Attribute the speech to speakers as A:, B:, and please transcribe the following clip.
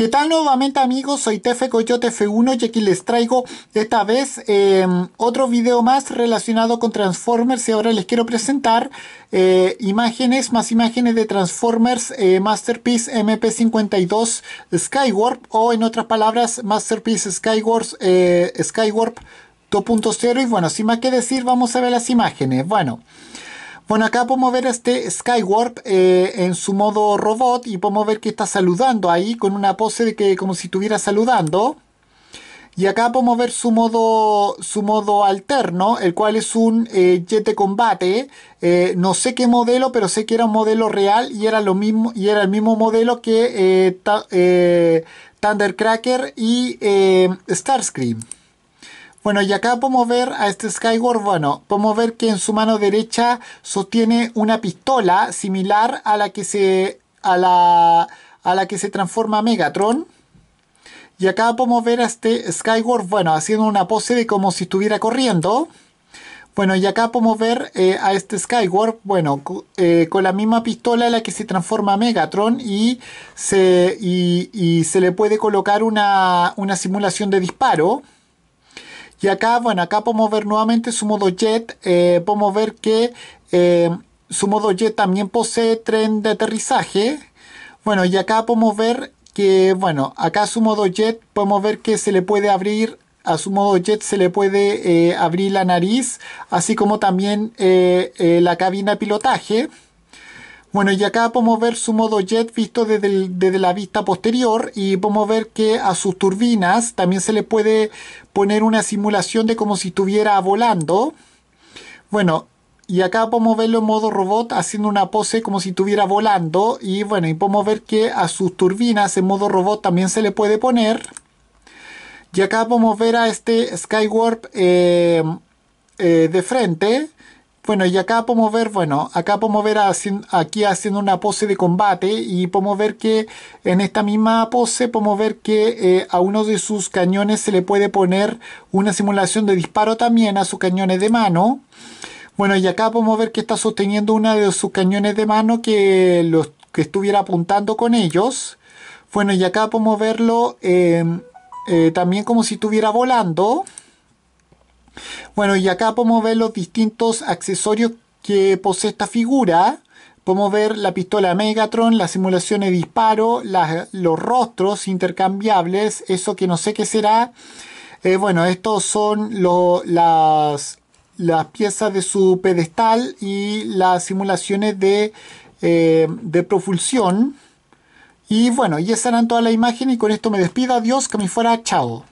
A: ¿Qué tal nuevamente amigos? Soy Tefe Coyote F1 y aquí les traigo esta vez em, otro video más relacionado con Transformers y ahora les quiero presentar eh, imágenes, más imágenes de Transformers eh, Masterpiece MP52 Skywarp o en otras palabras Masterpiece Skywarp, eh, Skywarp 2.0 y bueno, sin más que decir vamos a ver las imágenes. Bueno... Bueno, acá podemos ver este Skywarp eh, en su modo robot y podemos ver que está saludando ahí con una pose de que como si estuviera saludando. Y acá podemos ver su modo, su modo alterno, el cual es un eh, jet de combate. Eh, no sé qué modelo, pero sé que era un modelo real y era, lo mismo, y era el mismo modelo que Thundercracker y Starscream. Bueno, y acá podemos ver a este Skyward, bueno, podemos ver que en su mano derecha sostiene una pistola similar a la que se, a la, a que se transforma Megatron. Y acá podemos ver a este Skyward, bueno, haciendo una pose de como si estuviera corriendo. Bueno, y acá podemos ver eh, a este Skyward, bueno, eh, con la misma pistola a la que se transforma Megatron y se, se le puede colocar una, una simulación de disparo. Y acá, bueno, acá podemos ver nuevamente su modo jet. Eh, podemos ver que eh, su modo jet también posee tren de aterrizaje. Bueno, y acá podemos ver que, bueno, acá su modo jet podemos ver que se le puede abrir, a su modo jet se le puede eh, abrir la nariz, así como también la cabina de pilotaje. Bueno, y acá podemos ver su modo jet visto desde, la vista posterior y podemos ver que a sus turbinas también se le puede poner una simulación de como si estuviera volando. Bueno, y acá podemos verlo en modo robot haciendo una pose como si estuviera volando y bueno, y podemos ver que a sus turbinas en modo robot también se le puede poner. Y acá podemos ver a este Skywarp eh, eh, de frente bueno, y acá podemos ver, bueno, acá podemos ver aquí haciendo una pose de combate y podemos ver que en esta misma pose podemos ver que eh, a uno de sus cañones se le puede poner una simulación de disparo también a sus cañones de mano. Bueno, y acá podemos ver que está sosteniendo uno de sus cañones de mano que, los, que estuviera apuntando con ellos. Bueno, y acá podemos verlo eh, eh, también como si estuviera volando. Bueno, y acá podemos ver los distintos accesorios que posee esta figura. Podemos ver la pistola Megatron, las simulaciones de disparo, los rostros intercambiables, eso que no sé qué será. Eh, bueno, estos son las, piezas de su pedestal y las simulaciones de, eh, propulsión. Y bueno, ya serán toda todas las imágenes y con esto me despido. Adiós, que me fuera. Chao.